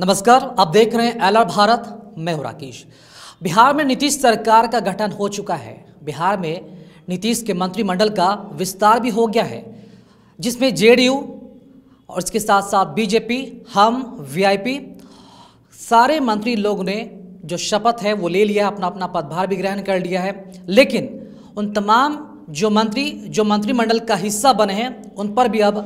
नमस्कार आप देख रहे हैं एलर भारत मैं हूं राकेश बिहार में नीतीश सरकार का गठन हो चुका है बिहार में नीतीश के मंत्रिमंडल का विस्तार भी हो गया है जिसमें जेडीयू और इसके साथ साथ बीजेपी हम वीआईपी सारे मंत्री लोग ने जो शपथ है वो ले लिया है अपना अपना पदभार भी ग्रहण कर लिया है लेकिन उन तमाम जो मंत्री जो मंत्रिमंडल का हिस्सा बने हैं उन पर भी अब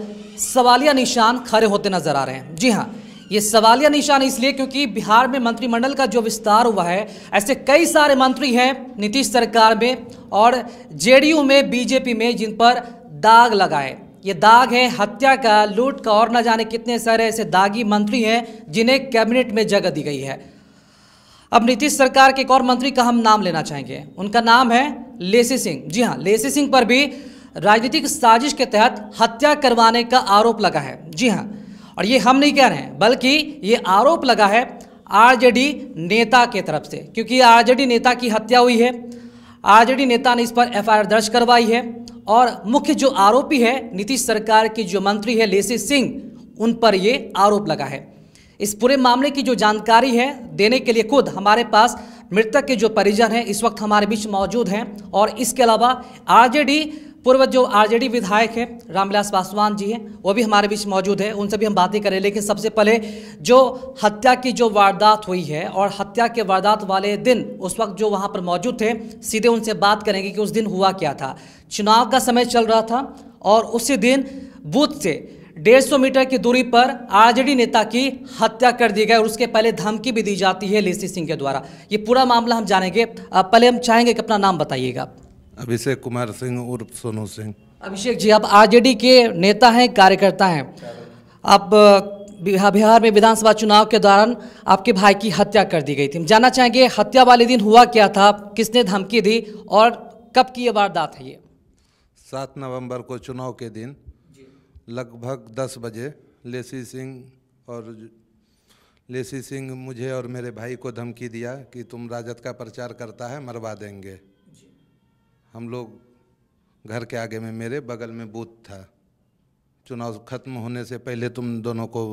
सवालिया निशान खड़े होते नजर आ रहे हैं जी हाँ ये सवालिया निशान इसलिए क्योंकि बिहार में मंत्रिमंडल का जो विस्तार हुआ है ऐसे कई सारे मंत्री हैं नीतीश सरकार में और जेडीयू में बीजेपी में जिन पर दाग लगाए ये दाग है हत्या का लूट का और न जाने कितने सारे ऐसे दागी मंत्री हैं जिन्हें कैबिनेट में जगह दी गई है अब नीतीश सरकार के एक और मंत्री का हम नाम लेना चाहेंगे उनका नाम है लेसी सिंह जी हाँ लेसी सिंह पर भी राजनीतिक साजिश के तहत हत्या करवाने का आरोप लगा है जी हाँ और ये हम नहीं कह रहे हैं बल्कि ये आरोप लगा है आरजेडी नेता के तरफ से क्योंकि आरजेडी नेता की हत्या हुई है आरजेडी नेता ने इस पर एफआईआर दर्ज करवाई है और मुख्य जो आरोपी है नीतीश सरकार की जो मंत्री है लेसी सिंह उन पर ये आरोप लगा है इस पूरे मामले की जो जानकारी है देने के लिए खुद हमारे पास मृतक के जो परिजन हैं इस वक्त हमारे बीच मौजूद हैं और इसके अलावा आरजेडी पूर्व जो आरजेडी विधायक है रामविलास पासवान जी हैं वो भी हमारे बीच मौजूद है उनसे भी हम बातें करें लेकिन सबसे पहले जो हत्या की जो वारदात हुई है और हत्या के वारदात वाले दिन उस वक्त जो वहाँ पर मौजूद थे सीधे उनसे बात करेंगे कि उस दिन हुआ क्या था चुनाव का समय चल रहा था और उसी दिन बूथ से डेढ़ सौ मीटर की दूरी पर आरजेडी नेता की हत्या कर दी गई और उसके पहले धमकी भी दी जाती है लेसी सिंह के द्वारा ये पूरा मामला हम जानेंगे पहले हम चाहेंगे कि अपना नाम बताइएगा अभिषेक कुमार सिंह उर्फ सोनू सिंह अभिषेक जी आप आरजेडी के नेता हैं कार्यकर्ता हैं आप बिहार में विधानसभा चुनाव के दौरान आपके भाई की हत्या कर दी गई थी जानना चाहेंगे हत्या वाले दिन हुआ क्या था किसने धमकी दी और कब की ये वारदात है ये सात नवंबर को चुनाव के दिन लगभग दस बजे लेसी सिंह और लेसी सिंह मुझे और मेरे भाई को धमकी दिया कि तुम राजद का प्रचार करता है मरवा देंगे हम लोग घर के आगे में मेरे बगल में बूथ था चुनाव खत्म होने से पहले तुम दोनों को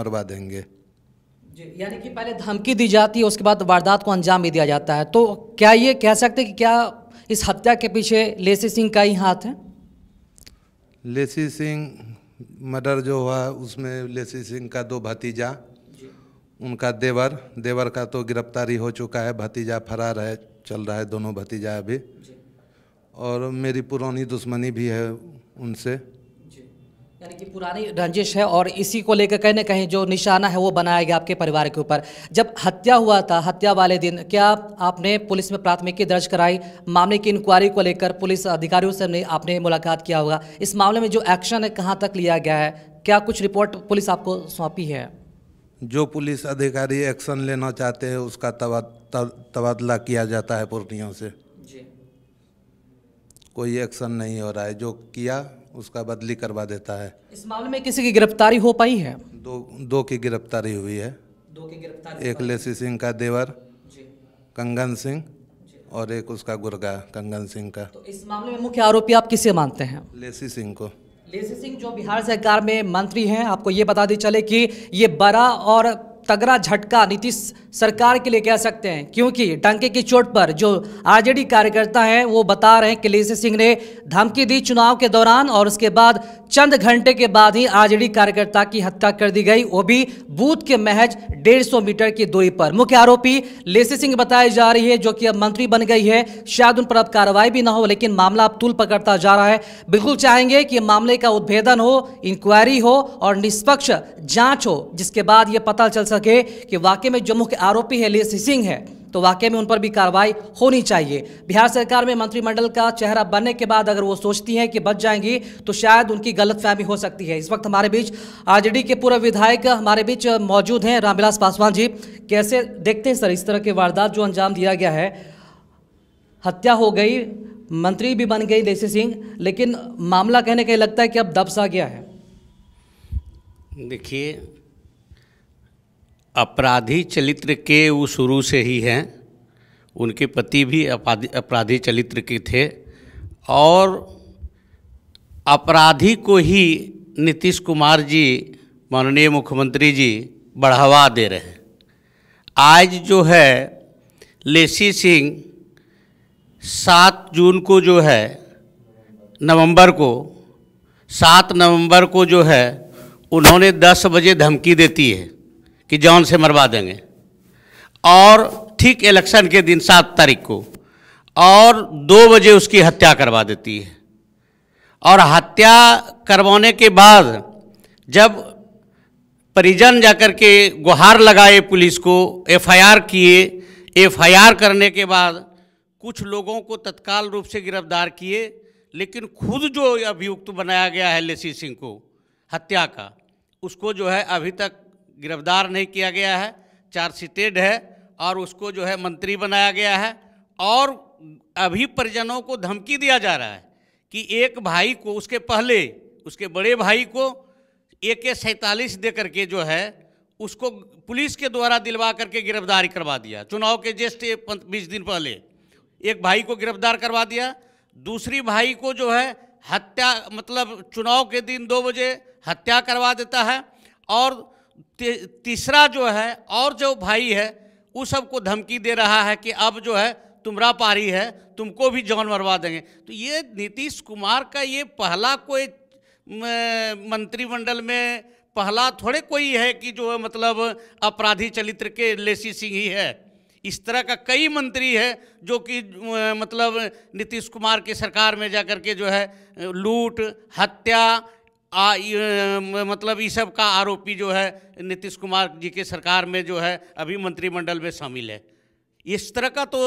मरवा देंगे जी यानी कि पहले धमकी दी जाती है उसके बाद वारदात को अंजाम भी दिया जाता है तो क्या ये कह सकते हैं कि क्या इस हत्या के पीछे लेसी सिंह का ही हाथ है लेसी सिंह मर्डर जो हुआ उसमें लेसी सिंह का दो भतीजा उनका देवर देवर का तो गिरफ्तारी हो चुका है भतीजा फरार है चल रहा है दोनों भतीजा अभी और मेरी पुरानी दुश्मनी भी है उनसे यानी कि पुरानी रंजिश है और इसी को लेकर कहीं ना कहीं जो निशाना है वो बनाया गया आपके परिवार के ऊपर जब हत्या हुआ था हत्या वाले दिन क्या आपने पुलिस में प्राथमिकी दर्ज कराई मामले की इंक्वायरी को लेकर पुलिस अधिकारियों से आपने मुलाकात किया होगा इस मामले में जो एक्शन है कहाँ तक लिया गया है क्या कुछ रिपोर्ट पुलिस आपको सौंपी है जो पुलिस अधिकारी एक्शन लेना चाहते हैं उसका तबादला किया जाता है पूर्णिया से कोई एक्शन नहीं हो रहा है जो किया उसका बदली करवा देता है इस मामले में किसी की गिरफ्तारी हो पाई है दो दो की गिरफ्तारी हुई है दो की गिरफ्तारी एक लेसी सिंह का देवर कंगन सिंह और एक उसका गुर्गा कंगन सिंह का तो इस मामले में मुख्य आरोपी आप किसे मानते हैं लेसी सिंह को लेसी सिंह जो बिहार सरकार में मंत्री हैं आपको ये बता दी चले कि ये बड़ा और तगड़ा झटका नीतीश सरकार के लिए कह सकते हैं क्योंकि डंके की चोट पर जो आरजेडी कार्यकर्ता हैं वो बता रहे हैं कि लेसी सिंह ने धमकी दी चुनाव के दौरान और उसके बाद चंद घंटे के बाद ही आरजेडी कार्यकर्ता की हत्या कर दी गई वो भी बूथ के महज 150 मीटर की दूरी पर मुख्य आरोपी लेसी सिंह बताई जा रही है जो कि अब मंत्री बन गई है शायद उन पर अब कार्रवाई भी ना हो लेकिन मामला अब तुल पकड़ता जा रहा है बिल्कुल चाहेंगे कि मामले का उद्भेदन हो इंक्वायरी हो और निष्पक्ष जांच हो जिसके बाद ये पता चल सके कि वाकई में जम्मू के आरोपी है लेसी सिंह है तो वाकई में उन पर भी कार्रवाई होनी चाहिए बिहार सरकार में मंत्रिमंडल का चेहरा बनने के बाद अगर वो सोचती हैं कि बच जाएंगी तो शायद उनकी गलतफहमी हो सकती है इस वक्त हमारे बीच आरजेडी के पूर्व विधायक हमारे बीच मौजूद हैं रामविलास पासवान जी कैसे देखते हैं सर इस तरह के वारदात जो अंजाम दिया गया है हत्या हो गई मंत्री भी बन गई देसी सिंह लेकिन मामला कहने का लगता है कि अब दबसा गया है देखिए अपराधी चरित्र के वो शुरू से ही हैं उनके पति भी अपराधी अपराधी चरित्र के थे और अपराधी को ही नीतीश कुमार जी माननीय मुख्यमंत्री जी बढ़ावा दे रहे हैं आज जो है लेसी सिंह सात जून को जो है नवंबर को सात नवंबर को जो है उन्होंने दस बजे धमकी देती है कि जॉन से मरवा देंगे और ठीक इलेक्शन के दिन सात तारीख को और दो बजे उसकी हत्या करवा देती है और हत्या करवाने के बाद जब परिजन जाकर के गुहार लगाए पुलिस को एफआईआर किए एफआईआर करने के बाद कुछ लोगों को तत्काल रूप से गिरफ्तार किए लेकिन खुद जो अभियुक्त बनाया गया है लेसी सिंह को हत्या का उसको जो है अभी तक गिरफ्तार नहीं किया गया है चार्जशीटेड है और उसको जो है मंत्री बनाया गया है और अभी परिजनों को धमकी दिया जा रहा है कि एक भाई को उसके पहले उसके बड़े भाई को ए के सैंतालीस दे करके जो है उसको पुलिस के द्वारा दिलवा करके गिरफ्तारी करवा दिया चुनाव के जस्ट बीस दिन पहले एक भाई को गिरफ्तार करवा दिया दूसरी भाई को जो है हत्या मतलब चुनाव के दिन दो बजे हत्या करवा देता है और तीसरा जो है और जो भाई है वो सबको धमकी दे रहा है कि अब जो है तुमरा पारी है तुमको भी जान मरवा देंगे तो ये नीतीश कुमार का ये पहला कोई मंत्रिमंडल में पहला थोड़े कोई है कि जो मतलब अपराधी चरित्र के लेसी सिंह ही है इस तरह का कई मंत्री है जो कि मतलब नीतीश कुमार की सरकार में जा कर के जो है लूट हत्या आ, मतलब ये सब का आरोपी जो है नीतीश कुमार जी के सरकार में जो है अभी मंत्रिमंडल में शामिल है इस तरह का तो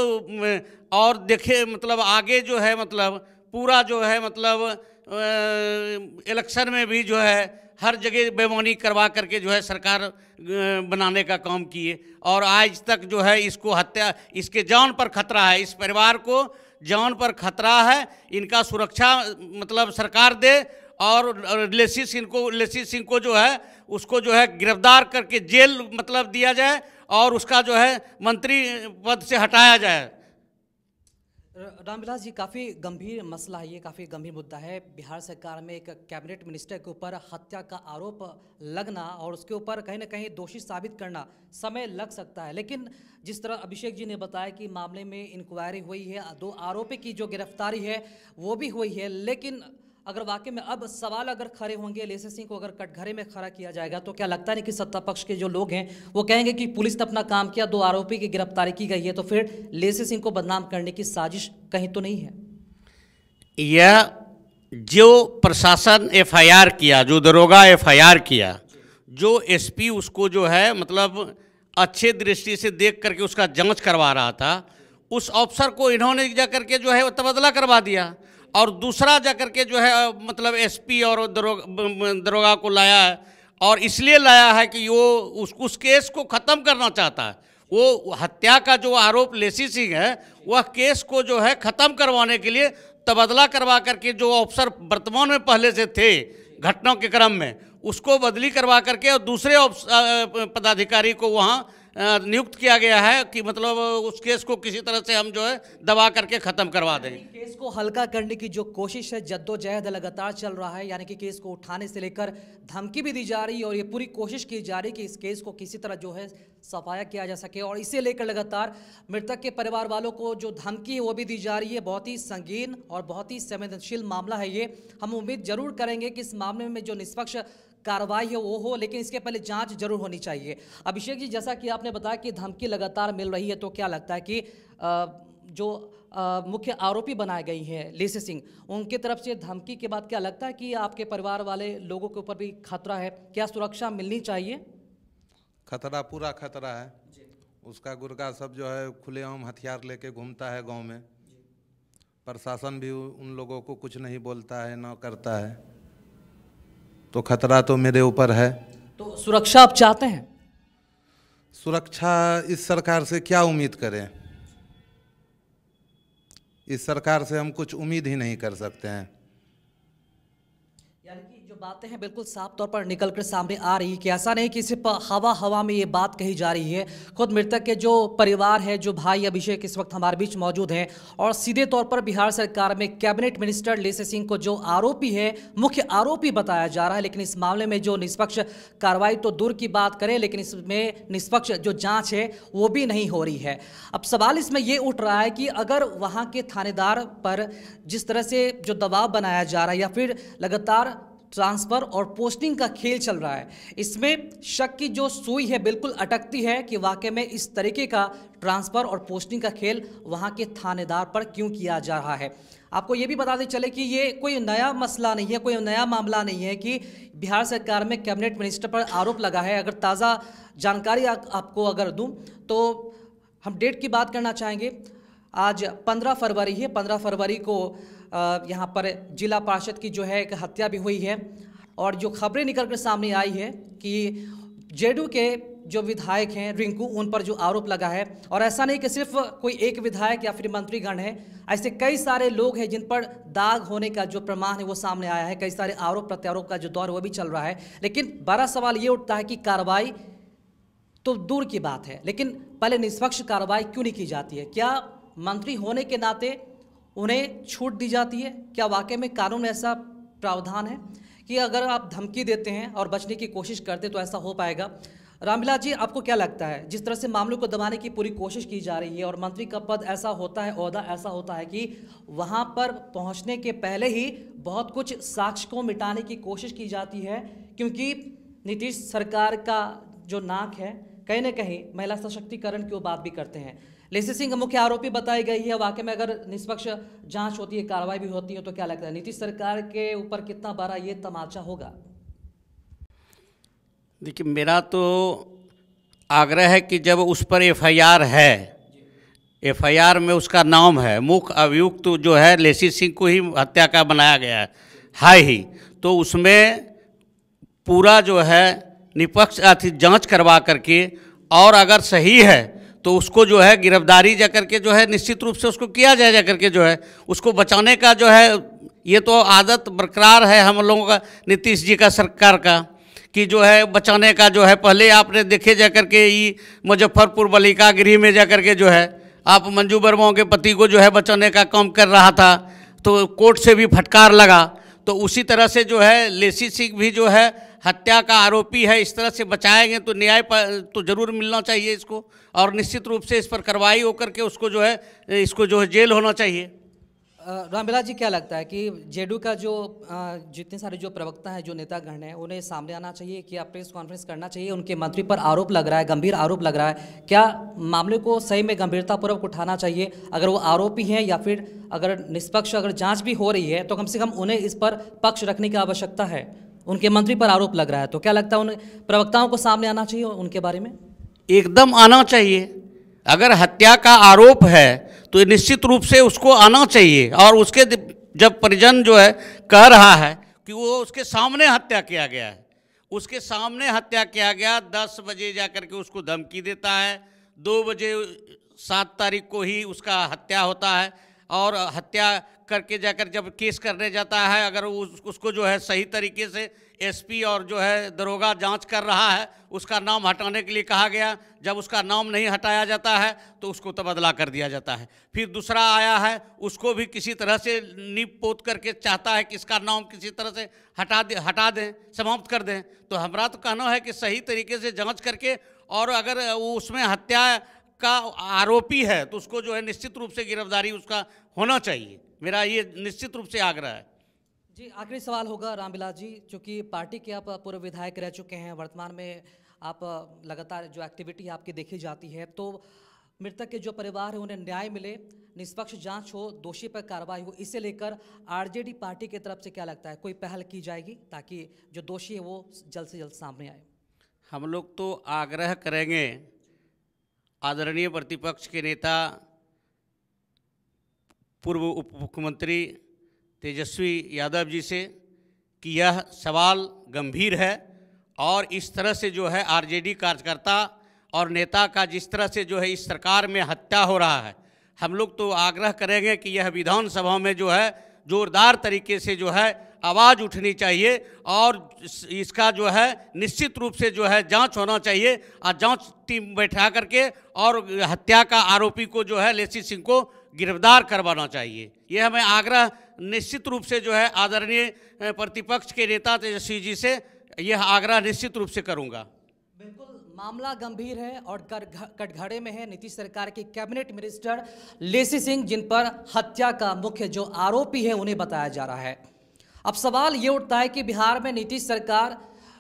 और देखे मतलब आगे जो है मतलब पूरा जो है मतलब इलेक्शन में भी जो है हर जगह बेमानी करवा करके जो है सरकार बनाने का काम किए और आज तक जो है इसको हत्या इसके जान पर खतरा है इस परिवार को जान पर खतरा है इनका सुरक्षा मतलब सरकार दे और लेसी सिंह को लेसी सिंह को जो है उसको जो है गिरफ्तार करके जेल मतलब दिया जाए और उसका जो है मंत्री पद से हटाया जाए रामविलास जी काफ़ी गंभीर मसला है ये काफ़ी गंभीर मुद्दा है बिहार सरकार में एक कैबिनेट मिनिस्टर के ऊपर हत्या का आरोप लगना और उसके ऊपर कहीं ना कहीं दोषी साबित करना समय लग सकता है लेकिन जिस तरह अभिषेक जी ने बताया कि मामले में इंक्वायरी हुई है दो आरोपी की जो गिरफ्तारी है वो भी हुई है लेकिन अगर वाकई में अब सवाल अगर खड़े होंगे लेसे सिंह को अगर कटघरे में खड़ा किया जाएगा तो क्या लगता नहीं कि सत्ता पक्ष के जो लोग हैं वो कहेंगे कि पुलिस ने अपना काम किया दो आरोपी की गिरफ्तारी की गई है तो फिर लेसे सिंह को बदनाम करने की साजिश कहीं तो नहीं है यह जो प्रशासन एफआईआर किया जो दरोगा एफआईआर किया जो एसपी उसको जो है मतलब अच्छे दृष्टि से देख करके उसका जांच करवा रहा था उस अफसर को इन्होंने जा करके जो है तबादला करवा दिया और दूसरा जा करके जो है मतलब एसपी और दरोगा दरोगा को लाया है और इसलिए लाया है कि वो उस उस केस को ख़त्म करना चाहता है वो हत्या का जो आरोप लेसी सिंह है वह केस को जो है ख़त्म करवाने के लिए तबादला करवा करके जो ऑफिसर वर्तमान में पहले से थे घटनाओं के क्रम में उसको बदली करवा करके और दूसरे पदाधिकारी को वहाँ नियुक्त किया गया है कि मतलब उस केस को किसी तरह से हम जो है दबा करके ख़त्म करवा दें केस को हल्का करने की जो कोशिश है जद्दोजहद लगातार चल रहा है यानी कि केस को उठाने से लेकर धमकी भी दी जा रही है और ये पूरी कोशिश की जा रही है कि इस केस को किसी तरह जो है सफाया किया जा सके और इसे लेकर लगातार मृतक के परिवार वालों को जो धमकी है वो भी दी जा रही है बहुत ही संगीन और बहुत ही संवेदनशील मामला है ये हम उम्मीद जरूर करेंगे कि इस मामले में जो निष्पक्ष कार्रवाई है वो हो लेकिन इसके पहले जांच जरूर होनी चाहिए अभिषेक जी जैसा कि आपने बताया कि धमकी लगातार मिल रही है तो क्या लगता है कि जो मुख्य आरोपी बनाए गई हैं लेसी सिंह उनके तरफ से धमकी के बाद क्या लगता है कि आपके परिवार वाले लोगों के ऊपर भी खतरा है क्या सुरक्षा मिलनी चाहिए खतरा पूरा खतरा है उसका गुर्गा सब जो है खुलेआम हथियार लेके घूमता है गांव में प्रशासन भी उन लोगों को कुछ नहीं बोलता है ना करता है तो खतरा तो मेरे ऊपर है तो सुरक्षा आप चाहते हैं सुरक्षा इस सरकार से क्या उम्मीद करें इस सरकार से हम कुछ उम्मीद ही नहीं कर सकते हैं बातें हैं बिल्कुल साफ तौर पर निकल कर सामने आ रही है कि ऐसा नहीं कि सिर्फ हवा हवा में ये बात कही जा रही है खुद मृतक के जो परिवार है जो भाई अभिषेक इस वक्त हमारे बीच मौजूद हैं और सीधे तौर पर बिहार सरकार में कैबिनेट मिनिस्टर लेसे सिंह को जो आरोपी है मुख्य आरोपी बताया जा रहा है लेकिन इस मामले में जो निष्पक्ष कार्रवाई तो दूर की बात करें लेकिन इसमें निष्पक्ष जो जाँच है वो भी नहीं हो रही है अब सवाल इसमें ये उठ रहा है कि अगर वहाँ के थानेदार पर जिस तरह से जो दबाव बनाया जा रहा है या फिर लगातार ट्रांसफ़र और पोस्टिंग का खेल चल रहा है इसमें शक की जो सुई है बिल्कुल अटकती है कि वाकई में इस तरीके का ट्रांसफ़र और पोस्टिंग का खेल वहाँ के थानेदार पर क्यों किया जा रहा है आपको ये भी बताते चले कि ये कोई नया मसला नहीं है कोई नया मामला नहीं है कि बिहार सरकार में कैबिनेट मिनिस्टर पर आरोप लगा है अगर ताज़ा जानकारी आ, आपको अगर दूँ तो हम डेट की बात करना चाहेंगे आज पंद्रह फरवरी है पंद्रह फरवरी को यहाँ पर जिला पार्षद की जो है एक हत्या भी हुई है और जो खबरें निकल कर सामने आई है कि जेडू के जो विधायक हैं रिंकू उन पर जो आरोप लगा है और ऐसा नहीं कि सिर्फ कोई एक विधायक या फिर मंत्रीगण है ऐसे कई सारे लोग हैं जिन पर दाग होने का जो प्रमाण है वो सामने आया है कई सारे आरोप प्रत्यारोप का जो दौर वो भी चल रहा है लेकिन बड़ा सवाल ये उठता है कि कार्रवाई तो दूर की बात है लेकिन पहले निष्पक्ष कार्रवाई क्यों नहीं की जाती है क्या मंत्री होने के नाते उन्हें छूट दी जाती है क्या वाकई में कानून ऐसा प्रावधान है कि अगर आप धमकी देते हैं और बचने की कोशिश करते तो ऐसा हो पाएगा रामविलास जी आपको क्या लगता है जिस तरह से मामलों को दबाने की पूरी कोशिश की जा रही है और मंत्री का पद ऐसा होता है अहदा ऐसा होता है कि वहाँ पर पहुँचने के पहले ही बहुत कुछ साक्ष्य को मिटाने की कोशिश की जाती है क्योंकि नीतीश सरकार का जो नाक है कहीं ना कहीं महिला सशक्तिकरण की वो बात भी करते हैं लेसी सिंह मुख्य आरोपी बताई गई है वाकई में अगर निष्पक्ष जांच होती है कार्रवाई भी होती है तो क्या लगता है नीतीश सरकार के ऊपर कितना बड़ा ये तमाचा होगा देखिए मेरा तो आग्रह है कि जब उस पर एफआईआर है एफआईआर में उसका नाम है मुख्य अभियुक्त जो है लेसी सिंह को ही हत्या का बनाया गया है हाँ ही तो उसमें पूरा जो है निष्पक्ष अति जांच करवा करके और अगर सही है तो उसको जो है गिरफ्तारी जा करके जो है निश्चित रूप से उसको किया जाए जा करके जो है उसको बचाने का जो है ये तो आदत बरकरार है हम लोगों का नीतीश जी का सरकार का कि जो है बचाने का जो है पहले आपने देखे जा करके ये मुजफ्फरपुर बलिका गृह में जा करके जो है आप मंजू वर्मा के पति को जो है बचाने का काम कर रहा था तो कोर्ट से भी फटकार लगा तो उसी तरह से जो है लेसी सिंह भी जो है हत्या का आरोपी है इस तरह से बचाएंगे तो न्याय तो जरूर मिलना चाहिए इसको और निश्चित रूप से इस पर कार्रवाई होकर के उसको जो है इसको जो है जेल होना चाहिए रामविलास जी क्या लगता है कि जेडू का जो जितने सारे जो प्रवक्ता हैं जो नेतागण हैं उन्हें सामने आना चाहिए क्या प्रेस कॉन्फ्रेंस करना चाहिए उनके मंत्री पर आरोप लग रहा है गंभीर आरोप लग रहा है क्या मामले को सही में गंभीरतापूर्वक उठाना चाहिए अगर वो आरोपी हैं या फिर अगर निष्पक्ष अगर जाँच भी हो रही है तो कम से कम उन्हें इस पर पक्ष रखने की आवश्यकता है उनके मंत्री पर आरोप लग रहा है तो क्या लगता है उन प्रवक्ताओं को सामने आना चाहिए उनके बारे में एकदम आना चाहिए अगर हत्या का आरोप है तो निश्चित रूप से उसको आना चाहिए और उसके जब परिजन जो है कह रहा है कि वो उसके सामने हत्या किया गया है उसके सामने हत्या किया गया दस बजे जा कर के उसको धमकी देता है दो बजे सात तारीख को ही उसका हत्या होता है और हत्या करके जाकर जब केस करने जाता है अगर उस, उसको जो है सही तरीके से एसपी और जो है दरोगा जांच कर रहा है उसका नाम हटाने के लिए कहा गया जब उसका नाम नहीं हटाया जाता है तो उसको तबदला कर दिया जाता है फिर दूसरा आया है उसको भी किसी तरह से नीप पोत करके चाहता है कि इसका नाम किसी तरह से हटा दे हटा दें समाप्त कर दें तो हमारा तो कहना है कि सही तरीके से जाँच करके और अगर उसमें हत्या का आरोपी है तो उसको जो है निश्चित रूप से गिरफ्तारी उसका होना चाहिए मेरा ये निश्चित रूप से आग्रह है जी आखिरी सवाल होगा रामविलास जी चूँकि पार्टी के आप पूर्व विधायक रह चुके हैं वर्तमान में आप लगातार जो एक्टिविटी आपकी देखी जाती है तो मृतक के जो परिवार है उन्हें न्याय मिले निष्पक्ष जांच हो दोषी पर कार्रवाई हो इसे लेकर आरजेडी पार्टी की तरफ से क्या लगता है कोई पहल की जाएगी ताकि जो दोषी है वो जल्द से जल्द सामने आए हम लोग तो आग्रह करेंगे आदरणीय प्रतिपक्ष के नेता पूर्व उप मुख्यमंत्री तेजस्वी यादव जी से कि यह सवाल गंभीर है और इस तरह से जो है आरजेडी कार्यकर्ता और नेता का जिस तरह से जो है इस सरकार में हत्या हो रहा है हम लोग तो आग्रह करेंगे कि यह विधानसभा में जो है जोरदार तरीके से जो है आवाज़ उठनी चाहिए और इसका जो है निश्चित रूप से जो है जांच होना चाहिए और जांच टीम बैठा करके और हत्या का आरोपी को जो है लेसी सिंह को गिरफ्तार करवाना चाहिए यह हमें आग्रह निश्चित रूप से जो है आदरणीय प्रतिपक्ष के नेता तेजस्वी जी से यह आग्रह निश्चित रूप से करूंगा बिल्कुल मामला गंभीर है और कटघड़े में है नीतीश सरकार के कैबिनेट मिनिस्टर लेसी सिंह जिन पर हत्या का मुख्य जो आरोपी है उन्हें बताया जा रहा है अब सवाल ये उठता है कि बिहार में नीतीश सरकार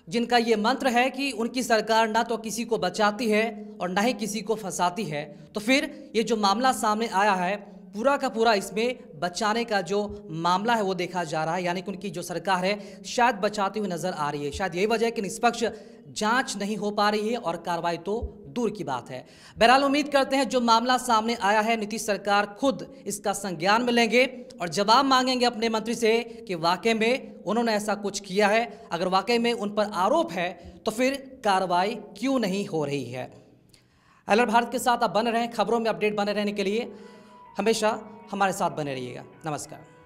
जिनका ये मंत्र है कि उनकी सरकार ना तो किसी को बचाती है और ना ही किसी को फंसाती है तो फिर ये जो मामला सामने आया है पूरा का पूरा इसमें बचाने का जो मामला है वो देखा जा रहा है यानी कि उनकी जो सरकार है शायद बचाती हुई नजर आ रही है शायद यही वजह है कि निष्पक्ष जांच नहीं हो पा रही है और कार्रवाई तो दूर की बात है बहरहाल उम्मीद करते हैं जो मामला सामने आया है नीतीश सरकार खुद इसका संज्ञान में लेंगे और जवाब मांगेंगे अपने मंत्री से कि वाकई में उन्होंने ऐसा कुछ किया है अगर वाकई में उन पर आरोप है तो फिर कार्रवाई क्यों नहीं हो रही है अलर भारत के साथ आप बने रहें खबरों में अपडेट बने रहने के लिए हमेशा हमारे साथ बने रहिएगा नमस्कार